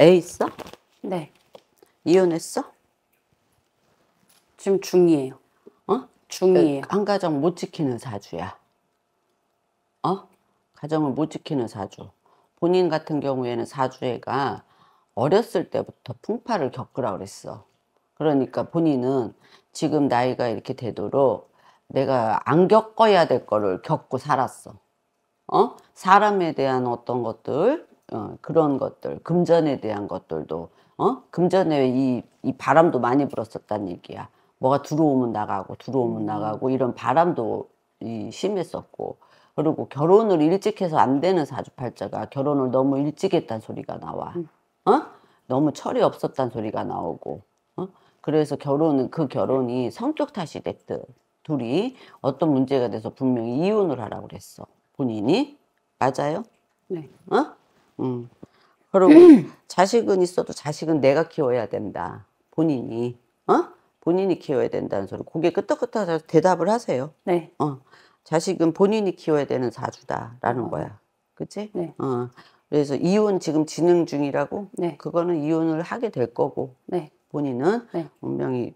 애 있어? 네. 이혼했어? 지금 중이에요. 어? 중이에요. 그 한 가정 못 지키는 사주야. 어? 가정을 못 지키는 사주. 본인 같은 경우에는 사주애가 어렸을 때부터 풍파를 겪으라 그랬어. 그러니까 본인은 지금 나이가 이렇게 되도록 내가 안 겪어야 될 거를 겪고 살았어. 어? 사람에 대한 어떤 것들, 어, 그런 것들 금전에 대한 것들도 어? 금전에 이, 이 바람도 많이 불었었다는 얘기야 뭐가 들어오면 나가고 들어오면 음. 나가고 이런 바람도 이, 심했었고 그리고 결혼을 일찍 해서 안 되는 사주팔자가 결혼을 너무 일찍 했단 소리가 나와 음. 어? 너무 철이 없었단 소리가 나오고 어? 그래서 결혼은 그 결혼이 성격 탓이 됐든 둘이 어떤 문제가 돼서 분명히 이혼을 하라고 그랬어 본인이 맞아요? 네. 어? 음. 그리고 음. 자식은 있어도 자식은 내가 키워야 된다. 본인이. 어? 본인이 키워야 된다는 소리. 고개 끄떡끄떡 대답을 하세요. 네. 어. 자식은 본인이 키워야 되는 사주다라는 어. 거야. 그치? 네. 어. 그래서 이혼 지금 진행 중이라고? 네. 그거는 이혼을 하게 될 거고. 네. 본인은 네. 분명히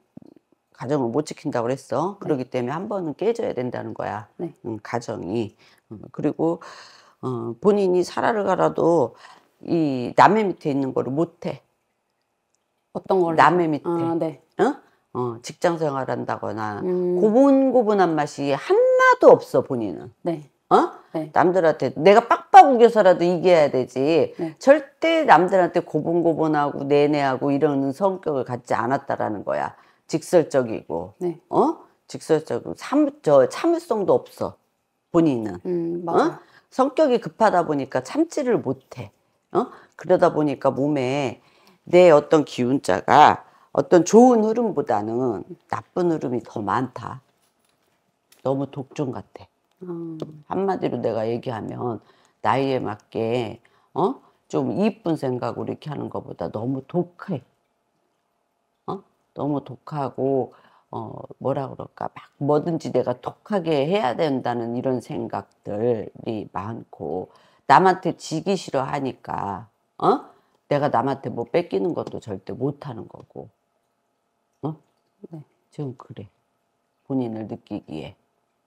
가정을 못 지킨다고 그랬어. 그러기 네. 때문에 한 번은 깨져야 된다는 거야. 네. 음, 가정이. 음, 그리고 어, 본인이 살아를 가라도 이 남의 밑에 있는 거를 못해. 어떤 걸? 남의 밑에. 아, 네. 어? 어, 직장 생활한다거나 음. 고분고분한 맛이 하나도 없어 본인은. 네. 어? 네. 남들한테 내가 빡빡 우겨서라도 이겨야 되지. 네. 절대 남들한테 고분고분하고 내내하고 이런 성격을 갖지 않았다라는 거야. 직설적이고, 네. 어? 직설적이고 참, 저 참을성도 없어 본인은. 음, 맞아. 어? 성격이 급하다 보니까 참지를 못해. 어? 그러다 보니까 몸에 내 어떤 기운자가 어떤 좋은 흐름보다는 나쁜 흐름이 더 많다. 너무 독종 같아. 음. 한마디로 내가 얘기하면 나이에 맞게 어? 좀 이쁜 생각으로 이렇게 하는 것보다 너무 독해. 어? 너무 독하고 어, 뭐라 그럴까, 막 뭐든지 내가 독하게 해야 된다는 이런 생각들이 많고, 남한테 지기 싫어하니까, 어? 내가 남한테 뭐 뺏기는 것도 절대 못하는 거고, 어? 네. 지금 그래. 본인을 느끼기에,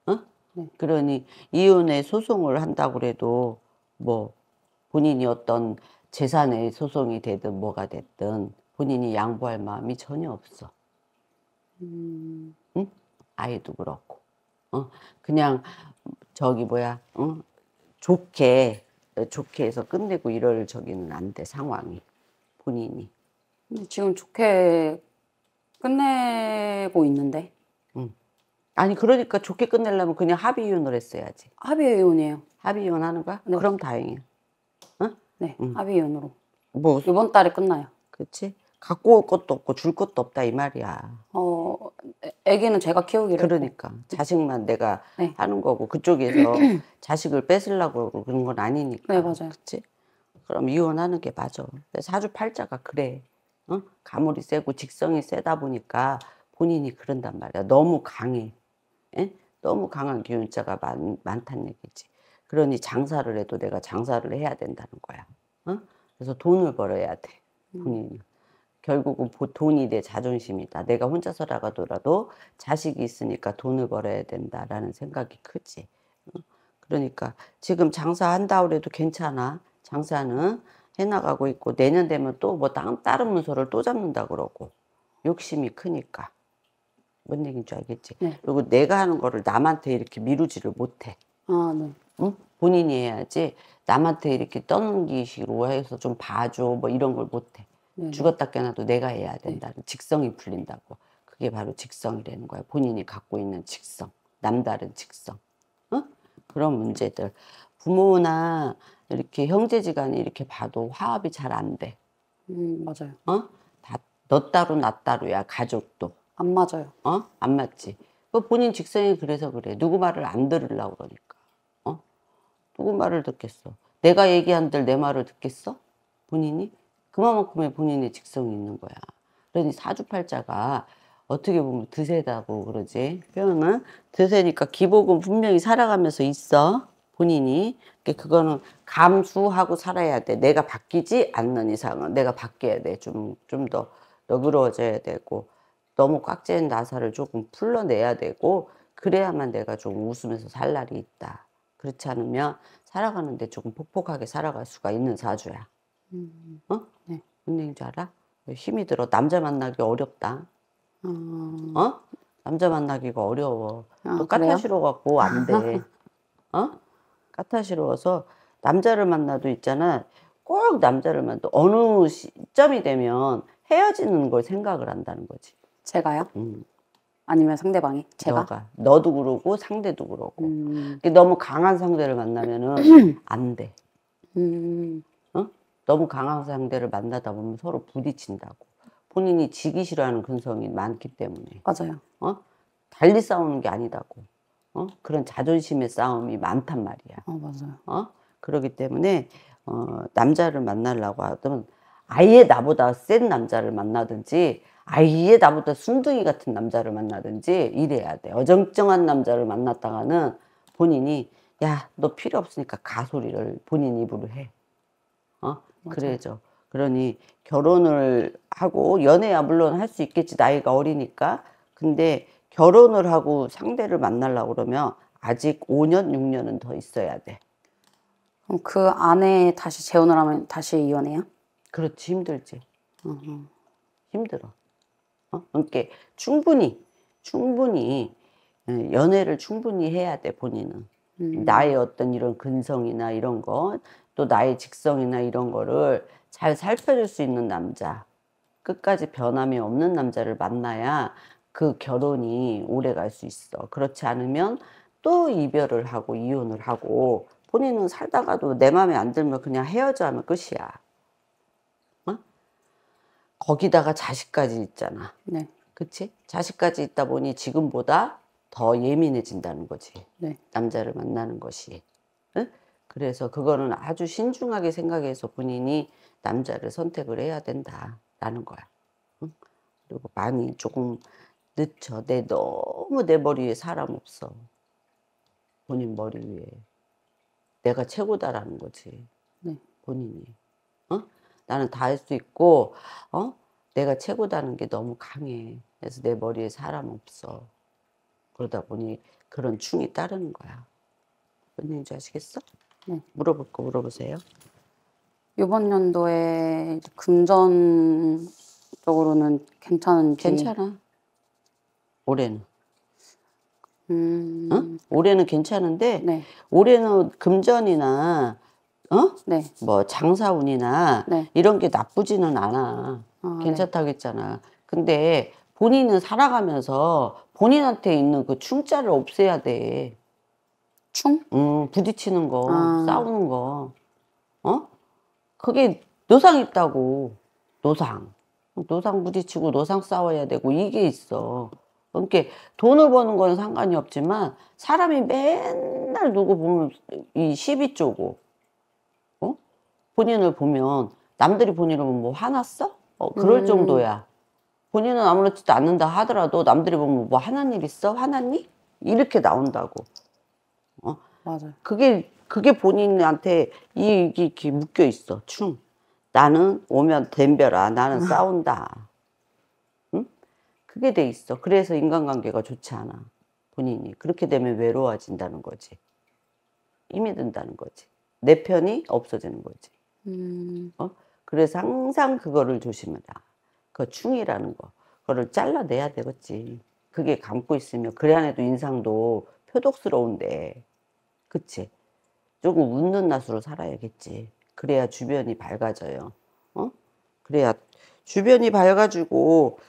어? 네. 그러니 이혼에 소송을 한다고 해도 뭐 본인이 어떤 재산의 소송이 되든 뭐가 됐든 본인이 양보할 마음이 전혀 없어. 응? 아이도 그렇고, 어, 그냥 저기 뭐야, 응? 어? 좋게 좋게 해서 끝내고 이럴 저기는 안 돼 상황이 본인이. 근데 지금 좋게 끝내고 있는데. 응. 아니 그러니까 좋게 끝내려면 그냥 합의 이혼을 했어야지. 합의 이혼이에요. 합의 이혼 하는 거야? 네. 그럼 다행이야. 어? 네. 응. 합의 이혼으로. 뭐 이번 달에 끝나요. 그렇지? 갖고 올 것도 없고 줄 것도 없다 이 말이야. 어, 애기는 제가 키우기로. 그러니까 했고. 자식만 내가 네. 하는 거고 그쪽에서 자식을 뺏으려고 그런 건 아니니까. 네 맞아요. 그치? 그럼 이혼하는 게 맞아. 사주팔자가 그래. 어? 가물이 세고 직성이 세다 보니까 본인이 그런단 말이야. 너무 강해. 에? 예? 너무 강한 기운자가 많, 많단 얘기지. 그러니 장사를 해도 내가 장사를 해야 된다는 거야. 어? 그래서 돈을 벌어야 돼. 음. 본인이. 음. 결국은 돈이 내 자존심이다. 내가 혼자서라도 자식이 있으니까 돈을 벌어야 된다라는 생각이 크지. 그러니까 지금 장사한다 그래도 괜찮아. 장사는 해나가고 있고 내년 되면 또 뭐 다른 문서를 또 잡는다 그러고 욕심이 크니까 뭔 얘기인 줄 알겠지? 네. 그리고 내가 하는 거를 남한테 이렇게 미루지를 못해. 아, 네. 응? 본인이 해야지 남한테 이렇게 떠넘기식으로 해서 좀 봐줘 뭐 이런 걸 못해. 네 죽었다 깨어나도 내가 해야 된다. 네. 직성이 풀린다고. 그게 바로 직성이라는 거야. 본인이 갖고 있는 직성, 남다른 직성. 어? 그런 문제들. 부모나 이렇게 형제지간에 이렇게 봐도 화합이 잘 안 돼. 음, 맞아요. 어? 다, 너 따로 나 따로야, 가족도. 안 맞아요. 어? 안 맞지. 그 본인 직성이 그래서 그래. 누구 말을 안 들으려고 그러니까. 어? 누구 말을 듣겠어. 내가 얘기한들 내 말을 듣겠어? 본인이? 그만큼의 본인의 직성이 있는 거야. 그러니 사주팔자가 어떻게 보면 드세다고 그러지. 표현은 드세니까 기복은 분명히 살아가면서 있어. 본인이. 그러니까 그거는 감수하고 살아야 돼. 내가 바뀌지 않는 이상은 내가 바뀌어야 돼. 좀, 좀 더 너그러워져야 되고. 너무 꽉찐 나사를 조금 풀러내야 되고. 그래야만 내가 조금 웃으면서 살 날이 있다. 그렇지 않으면 살아가는데 조금 폭폭하게 살아갈 수가 있는 사주야. 음. 어? 네. 무슨 얘기인지 알아? 힘이 들어. 남자 만나기 어렵다. 음. 어? 남자 만나기가 어려워. 아, 까탈스러워 갖고 안 돼. 어? 까탈스러워서 남자를 만나도 있잖아. 꼭 남자를 만나도 어느 시점이 되면 헤어지는 걸 생각을 한다는 거지. 제가요? 음. 아니면 상대방이? 제가? 너가. 너도 그러고 상대도 그러고. 음. 너무 강한 상대를 만나면안 돼. 음. 너무 강한 상대를 만나다 보면 서로 부딪힌다고. 본인이 지기 싫어하는 근성이 많기 때문에. 맞아요. 어? 달리 싸우는 게 아니다고. 어? 그런 자존심의 싸움이 많단 말이야. 어, 맞아요. 어? 그러기 때문에 어, 남자를 만나려고 하면 아예 나보다 센 남자를 만나든지 아예 나보다 순둥이 같은 남자를 만나든지 이래야 돼. 어정쩡한 남자를 만났다가는 본인이 야, 너 필요 없으니까 가소리를 본인 입으로 해. 어? 그래죠. 그러니 결혼을 하고 연애야 물론 할 수 있겠지 나이가 어리니까. 근데 결혼을 하고 상대를 만나려고 그러면 아직 5년, 6년은 더 있어야 돼. 그럼 그 안에 다시 재혼을 하면 다시 이혼해요? 그렇지 힘들지. 음. 힘들어. 어? 그러니까 충분히 충분히 예, 연애를 충분히 해야 돼 본인은. 음. 나의 어떤 이런 근성이나 이런 거또 나의 직성이나 이런 거를 잘 살펴줄 수 있는 남자 끝까지 변함이 없는 남자를 만나야 그 결혼이 오래 갈 수 있어 그렇지 않으면 또 이별을 하고 이혼을 하고 본인은 살다가도 내 마음에 안 들면 그냥 헤어져 하면 끝이야 어? 거기다가 자식까지 있잖아 네. 그치? 자식까지 있다 보니 지금보다 더 예민해진다는 거지. 네. 남자를 만나는 것이. 응? 그래서 그거는 아주 신중하게 생각해서 본인이 남자를 선택을 해야 된다라는 거야. 그리고 많이 조금 늦춰. 내 너무 내 머리 에 사람 없어. 본인 머리 위에. 내가 최고다라는 거지. 네. 본인이. 어? 나는 다 할 수 있고, 어? 내가 최고다는 게 너무 강해. 그래서 내 머리에 사람 없어. 그러다 보니 그런 충이 따르는 거야. 뭔얘인지 아시겠어? 네. 물어볼 거 물어보세요. 이번 연도에 금전적으로는 괜찮은지. 괜찮아. 올해는. 음. 응? 올해는 괜찮은데 네. 올해는 금전이나 어? 네. 뭐 장사운이나 네. 이런 게 나쁘지는 않아. 아, 네. 괜찮다고 했잖아. 근데 본인은 살아가면서 본인한테 있는 그 충자를 없애야 돼. 충? 음, 어, 부딪히는 거, 아. 싸우는 거. 어? 그게 노상 있다고. 노상. 노상 부딪히고 노상 싸워야 되고 이게 있어. 그러니까 돈을 버는 건 상관이 없지만 사람이 맨날 누구 보면 이 시비 쪼고 어? 본인을 보면 남들이 본인을 보면 뭐 화났어? 어, 그럴 음. 정도야. 본인은 아무렇지도 않는다 하더라도 남들이 보면 뭐 화난 일 있어? 화났니? 이렇게 나온다고. 맞아. 그게 그게 본인한테 이, 이, 이 묶여 있어 충. 나는 오면 덤벼라. 나는 음. 싸운다. 응? 그게 돼 있어. 그래서 인간관계가 좋지 않아. 본인이 그렇게 되면 외로워진다는 거지. 힘이 든다는 거지. 내 편이 없어지는 거지. 음. 어? 그래서 항상 그거를 조심하라. 그 충이라는 거. 그거를 잘라내야 되겠지. 그게 감고 있으면 그래 안에도 인상도 표독스러운데 그치? 조금 웃는 낯으로 살아야겠지. 그래야 주변이 밝아져요. 어? 그래야 주변이 밝아지고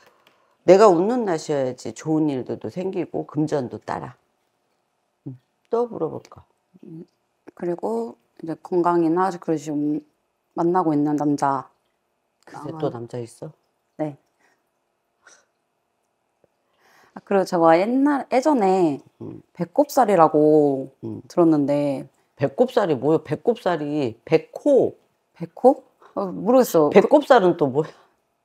내가 웃는 낯이어야지 좋은 일도 생기고 금전도 따라. 음, 또 물어볼까? 음, 그리고 이제 건강이나 그릇이 만나고 있는 남자. 그새 또 남자 있어? 네. 아, 그리고 제가 옛날 예전에 음. 배꼽살이라고 음. 들었는데 배꼽살이 뭐예요? 배꼽살이 배코 배코? 어, 모르겠어. 그 배꼽살은 또 뭐야?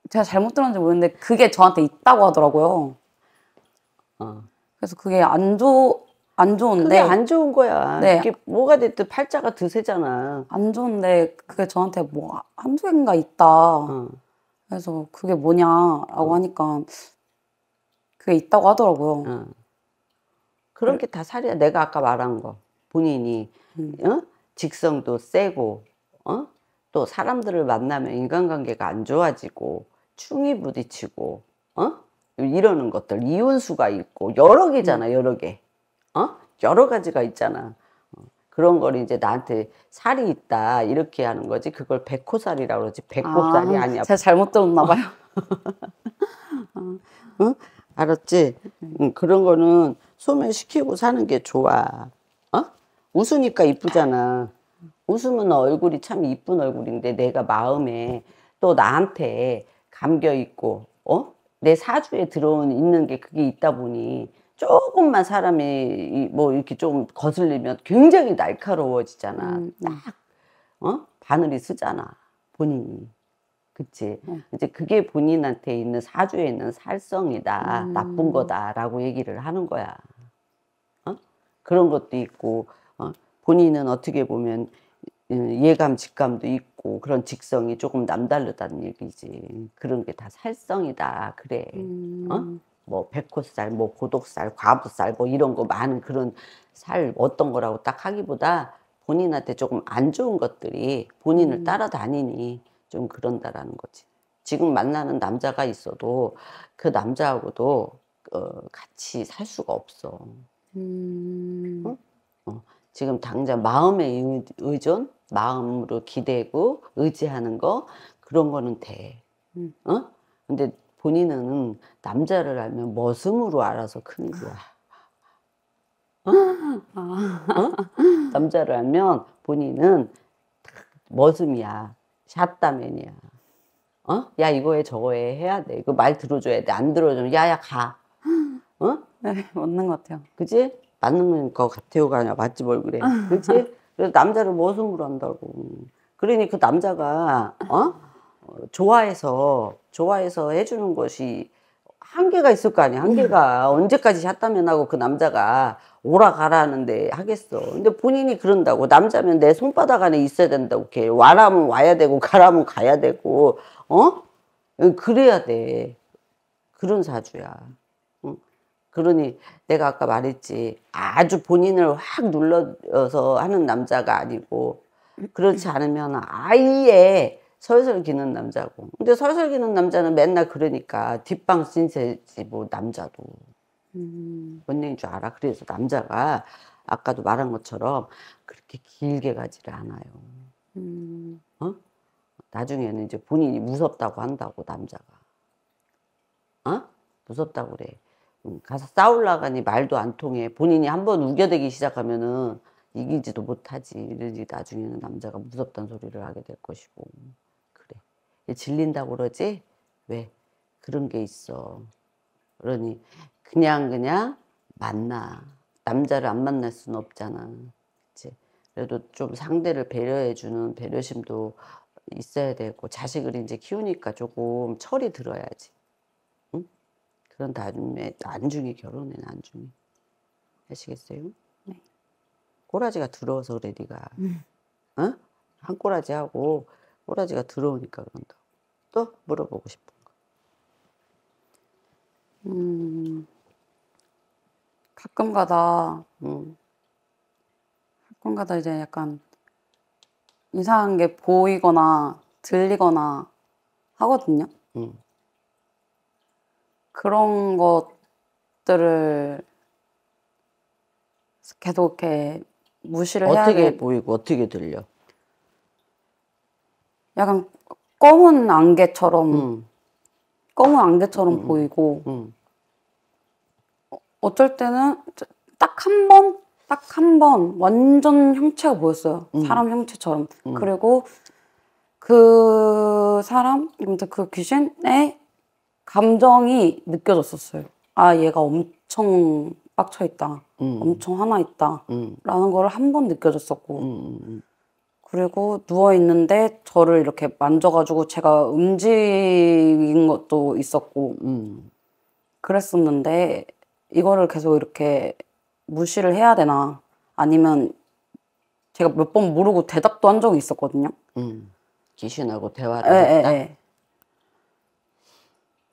제가 잘못 들었는지 모르는데 겠 그게 저한테 있다고 하더라고요. 어. 그래서 그게 안 좋, 안 좋은데. 그게 안 좋은 거야. 네. 이게 뭐가 됐든 팔자가 드세잖아. 안 좋은데 그게 저한테 뭐 한두 개인가 있다. 어. 그래서 그게 뭐냐라고 어. 하니까 그게 있다고 하더라고요. 어. 그런 게 다 살이야. 내가 아까 말한 거. 본인이 음. 어? 직성도 세고 어? 또 사람들을 만나면 인간관계가 안 좋아지고 충이 부딪히고 어? 이러는 것들 이혼수가 있고 여러 개잖아 음. 여러 개 어? 여러 가지가 있잖아 어. 그런 걸 이제 나한테 살이 있다 이렇게 하는 거지 그걸 백호살이라고 그러지 배꼽살이 아, 니야 제가 잘못 들었나 봐요 어. 응? 어? 어? 알았지? 응, 그런 거는 소멸시키고 사는 게 좋아. 어? 웃으니까 이쁘잖아. 웃으면 얼굴이 참 이쁜 얼굴인데 내가 마음에 또 나한테 감겨 있고 어? 내 사주에 들어온 있는 게 그게 있다 보니 조금만 사람이 뭐 이렇게 좀 거슬리면 굉장히 날카로워지잖아. 음, 음. 딱 어? 바늘이 쓰잖아. 본인이. 그치. 응. 어. 이제 그게 본인한테 있는 사주에 있는 살성이다. 음. 나쁜 거다라고 얘기를 하는 거야. 어? 그런 것도 있고, 어? 본인은 어떻게 보면 예감, 직감도 있고, 그런 직성이 조금 남다르다는 얘기지. 그런 게 다 살성이다. 그래. 어? 음. 어? 뭐 백호살, 뭐 고독살, 과부살, 뭐 이런 거 많은 그런 살 어떤 거라고 딱 하기보다 본인한테 조금 안 좋은 것들이 본인을 음. 따라다니니 좀 그런다라는 거지. 지금 만나는 남자가 있어도 그 남자하고도 어, 같이 살 수가 없어. 음... 응? 어, 지금 당장 마음의 의존, 마음으로 기대고 의지하는 거 그런 거는 돼. 음. 어? 본인은 남자를 알면 머슴으로 알아서 크는 거야. 어? 아. 어? 남자를 알면 본인은 머슴이야. 샷다맨이야. 어? 야, 이거 해, 저거 해, 해야 돼. 이거 말 들어줘야 돼. 안 들어주면, 야, 야, 가. 어? 네, 맞는 것 같아요. 그지? 맞는 것 같아요가 아 맞지 뭘 그래. 그지? 그래서 남자를 모순으 한다고. 그러니 그 남자가, 어? 어? 좋아해서, 좋아해서 해주는 것이 한계가 있을 거 아니야. 한계가. 언제까지 샷다맨 하고 그 남자가 오라 가라는데 하 하겠어. 근데 본인이 그런다고 남자면 내 손바닥 안에 있어야 된다고 이 와라면 와야 되고 가라면 가야 되고 어 그래야 돼. 그런 사주야. 그러니 내가 아까 말했지 아주 본인을 확 눌러서 하는 남자가 아니고 그렇지 않으면 아예 설설 기는 남자고 근데 설설 기는 남자는 맨날 그러니까 뒷방 신세지 뭐 남자도 음. 뭔얘인줄 알아. 그래서 남자가 아까도 말한 것처럼 그렇게 길게 가지를 않아요. 음. 어? 나중에는 이제 본인이 무섭다고 한다고 남자가. 어? 무섭다고 그래. 음, 가서 싸울라가니 말도 안 통해. 본인이 한 번 우겨대기 시작하면은 이기지도 못하지. 이러지 나중에는 남자가 무섭단 소리를 하게 될 것이고. 그래. 질린다고 그러지? 왜? 그런 게 있어. 그러니 그냥 그냥 만나. 남자를 안 만날 수는 없잖아. 그치? 그래도 좀 상대를 배려해주는 배려심도 있어야 되고 자식을 이제 키우니까 조금 철이 들어야지. 그런 다음에 안중에 결혼해 안중에 아시겠어요? 네. 꼬라지가 들어서 그래 네가. 음. 어? 한 꼬라지 하고 꼬라지가 들어오니까 그런다. 또 물어보고 싶어. 음. 가끔 가다, 음, 가끔 가다 이제 약간 이상한 게 보이거나 들리거나 하거든요. 음. 그런 것들을 계속 이렇게 무시를 어떻게 해야 보이고 어떻게 들려? 약간 검은 안개처럼 음. 검은 안개처럼 음. 음. 보이고 음. 어, 어쩔 때는 딱 한 번, 딱 한 번 완전 형체가 보였어요. 음. 사람 형체처럼. 음. 그리고 그 사람, 그 귀신의 감정이 느껴졌었어요. 아, 얘가 엄청 빡쳐 있다. 음. 엄청 하나 있다. 라는 걸 한 번 느껴졌었고. 그리고 누워있는데 저를 이렇게 만져가지고 제가 움직인 것도 있었고, 음. 그랬었는데, 이거를 계속 이렇게 무시를 해야 되나, 아니면 제가 몇 번 모르고 대답도 한 적이 있었거든요. 음. 귀신하고 대화를 에, 예, 예, 했다? 에, 예. 에.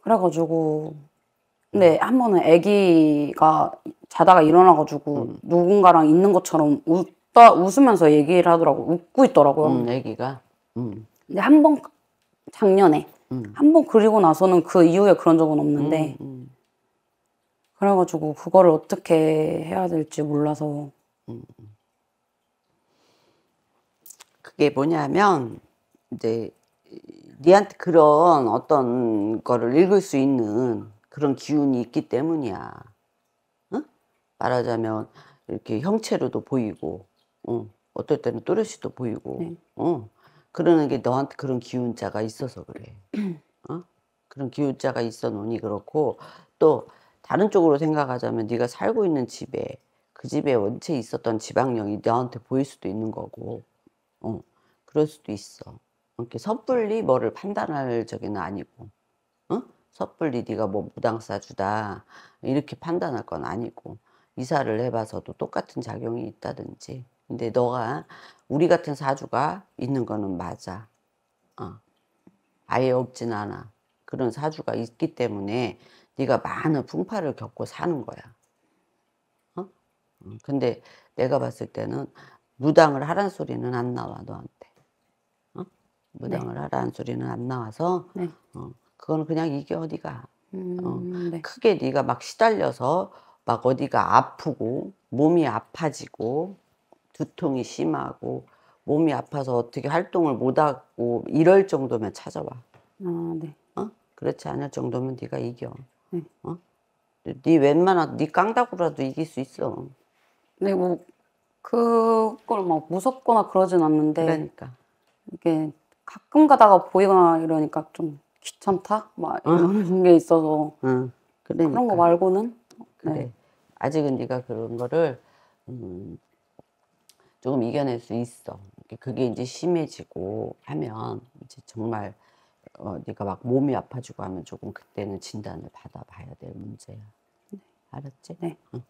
그래가지고, 근데 음. 한 번은 아기가 자다가 일어나가지고 음. 누군가랑 있는 것처럼 웃 웃다 웃으면서 얘기를 하더라고 웃고 있더라고요. 음, 애기가. 음. 근데 한 번 작년에 음. 한번 그리고 나서는 그 이후에 그런 적은 없는데 음, 음. 그래가지고 그거를 어떻게 해야 될지 몰라서 음, 그게 뭐냐면 이제 니한테 그런 어떤 거를 읽을 수 있는 그런 기운이 있기 때문이야. 응? 말하자면 이렇게 형체로도 보이고 어, 어떨 때는 또렷이도 보이고, 네. 어, 그러는 게 너한테 그런 기운자가 있어서 그래. 어? 그런 기운자가 있어 놓으니 그렇고, 또 다른 쪽으로 생각하자면 네가 살고 있는 집에 그 집에 원체 있었던 지방령이 너한테 보일 수도 있는 거고, 어, 그럴 수도 있어. 이렇게 섣불리 뭐를 판단할 적에는 아니고, 어? 섣불리 네가 뭐 무당사주다 이렇게 판단할 건 아니고 이사를 해봐서도 똑같은 작용이 있다든지 근데 너가 우리 같은 사주가 있는 거는 맞아. 어. 아예 없진 않아. 그런 사주가 있기 때문에 네가 많은 풍파를 겪고 사는 거야. 어? 음. 근데 내가 봤을 때는 무당을 하란 소리는 안 나와 너한테. 어? 무당을 네. 하라 소리는 안 나와서 네. 어, 그건 그냥 이겨 네가. 어. 음, 어, 네. 크게 네가 막 시달려서 막 어디가 아프고 몸이 아파지고 두통이 심하고 몸이 아파서 어떻게 활동을 못하고 이럴 정도면 찾아와. 아, 네. 어? 그렇지 않을 정도면 네가 이겨. 네. 어? 네 웬만한 네 깡다구라도 이길 수 있어. 네, 뭐 그걸 막 무섭거나 그러진 않는데. 그러니까. 이게 가끔 가다가 보이거나 이러니까 좀 귀찮다 막 어. 이런 어? 게 있어서. 응. 어, 그러니까. 그런 거 말고는. 네. 그래. 아직은 네가 그런 거를 음, 조금 이겨낼 수 있어. 그게 이제 심해지고 하면 이제 정말 어, 네가 막 몸이 아파지고 하면 조금 그때는 진단을 받아봐야 될 문제야. 네, 알았지? 네. 응.